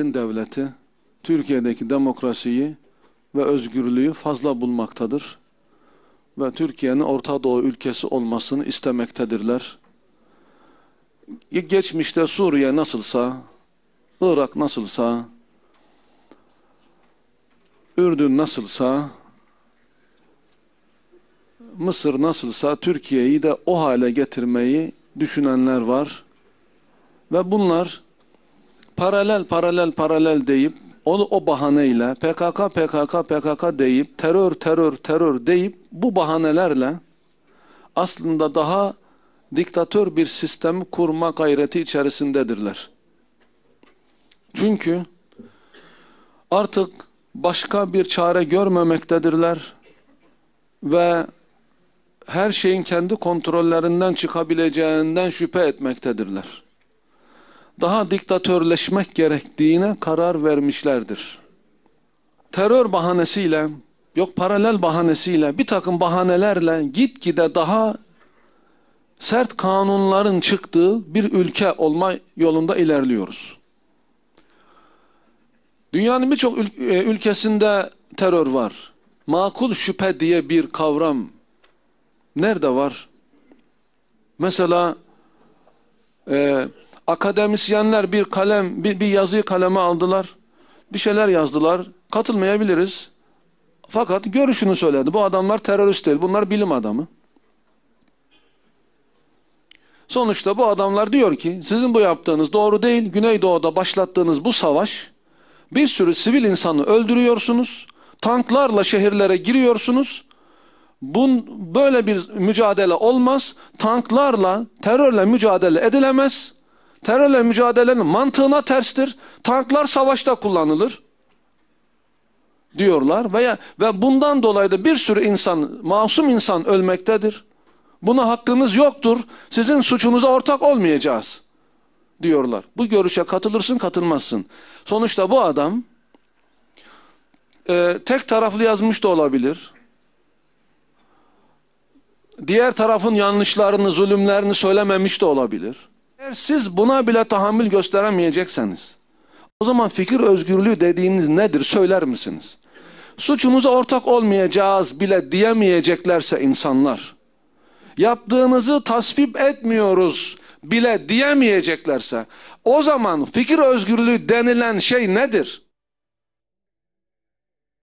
Bin devleti Türkiye'deki demokrasiyi ve özgürlüğü fazla bulmaktadır ve Türkiye'nin Orta Doğu ülkesi olmasını istemektedirler. Geçmişte Suriye nasılsa, Irak nasılsa, Ürdün nasılsa, Mısır nasılsa Türkiye'yi de o hale getirmeyi düşünenler var. Ve bunlar paralel paralel paralel deyip onu o bahaneyle PKK PKK PKK deyip terör terör terör deyip bu bahanelerle aslında daha diktatör bir sistemi kurma gayreti içerisindedirler. Çünkü artık başka bir çare görmemektedirler ve her şeyin kendi kontrollerinden çıkabileceğinden şüphe etmektedirler daha diktatörleşmek gerektiğine karar vermişlerdir. Terör bahanesiyle, yok paralel bahanesiyle, bir takım bahanelerle gitgide daha sert kanunların çıktığı bir ülke olma yolunda ilerliyoruz. Dünyanın birçok e, ülkesinde terör var. Makul şüphe diye bir kavram nerede var? Mesela e, akademisyenler bir kalem, bir, bir yazıyı kaleme aldılar. Bir şeyler yazdılar. Katılmayabiliriz. Fakat görüşünü söyledi. Bu adamlar terörist değil. Bunlar bilim adamı. Sonuçta bu adamlar diyor ki sizin bu yaptığınız doğru değil. Güneydoğu'da başlattığınız bu savaş bir sürü sivil insanı öldürüyorsunuz. Tanklarla şehirlere giriyorsunuz. Bun, böyle bir mücadele olmaz. Tanklarla, terörle mücadele edilemez. Terörle mücadelenin mantığına terstir. Tanklar savaşta kullanılır diyorlar veya ve bundan dolayı da bir sürü insan, masum insan ölmektedir. Buna hakkınız yoktur. Sizin suçunuza ortak olmayacağız diyorlar. Bu görüşe katılırsın, katılmazsın. Sonuçta bu adam e, tek taraflı yazmış da olabilir. Diğer tarafın yanlışlarını, zulümlerini söylememiş de olabilir. Eğer siz buna bile tahammül gösteremeyecekseniz o zaman fikir özgürlüğü dediğiniz nedir söyler misiniz? Suçumuza ortak olmayacağız bile diyemeyeceklerse insanlar yaptığınızı tasvip etmiyoruz bile diyemeyeceklerse o zaman fikir özgürlüğü denilen şey nedir?